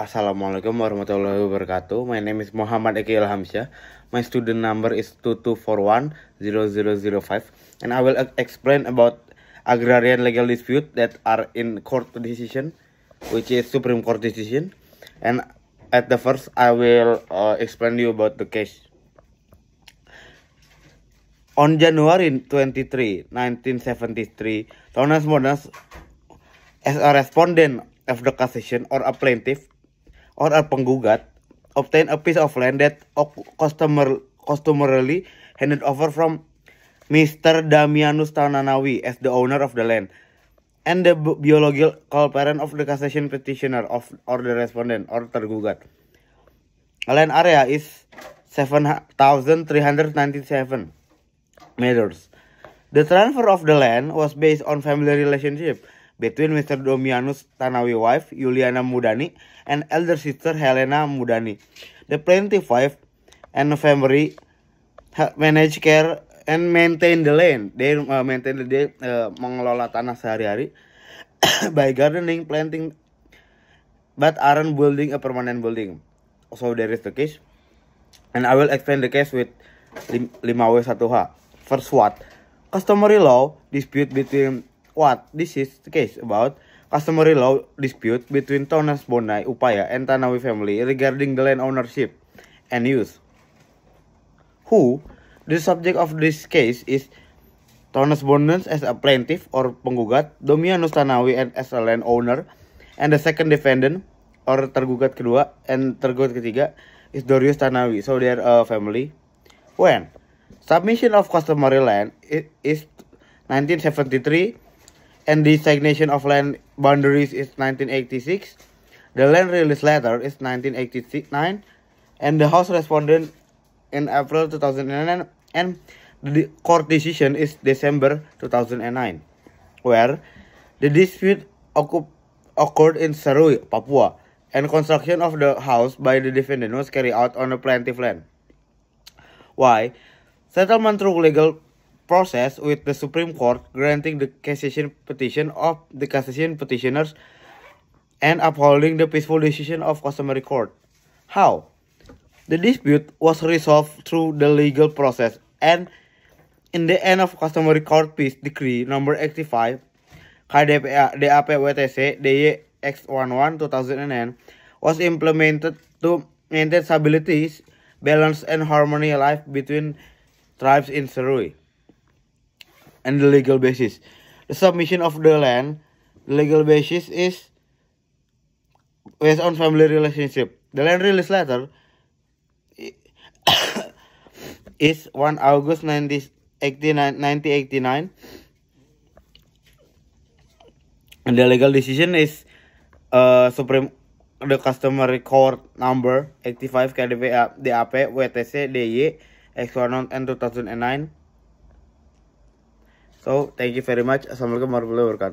Assalamualaikum warahmatullahi wabarakatuh. My name is Muhammad Eki Ilhamsyah. My student number is 22410005 and I will explain about agrarian legal dispute that are in court decision which is Supreme Court decision and at the first I will uh, explain you about the case. On January 23, 1973, Thomas Monas as a respondent of the cassation or a plaintiff or a penggugat obtain a piece of land that customer customarily handed over from Mr. Damianus Tananawi as the owner of the land and the biological parent of the cassation petitioner of or the respondent or tergugat. Land area is 7,397 meters. The transfer of the land was based on family relationship between Mr. Domianus Tanawi wife Yuliana Mudani and elder sister Helena Mudani. The plaintiff wife and family manage care and maintain the land. They uh, maintain the day, uh, mengelola tanah sehari-hari by gardening, planting, but aren't building a permanent building. So there is the case. And I will explain the case with 5W1H. First what? Customary law dispute between what this is the case about customary law dispute between Tonas Bonai Upaya and Tanawi family regarding the land ownership and use. Who the subject of this case is Tonas as a plaintiff or penggugat, Domianus Tanawi and as a land owner and the second defendant or tergugat kedua and tergugat ketiga is Dorius Tanawi. So their uh, family. When submission of customary land it is 1973 and designation of land boundaries is 1986. The land release letter is 1989, and the House responded in April 2009, and the court decision is December 2009, where the dispute occurred in Sarui, Papua, and construction of the house by the defendant was carried out on a plaintiff land. Why? Settlement through legal process with the Supreme Court granting the cassation petition of the cassation petitioners and upholding the peaceful decision of customary court. How? The dispute was resolved through the legal process and in the end of customary court peace decree number 85 KDAP-WTC DY-X11 2009 was implemented to maintain stability, balance and harmony life between tribes in Serui and the legal basis. The submission of the land, the legal basis is based on family relationship. The land release letter is 1 August 1989. And the legal decision is uh, Supreme the customary court number 85 KDP DAP WTC DY X19 and 2009 So, thank you very much. Assalamualaikum warahmatullahi wabarakatuh.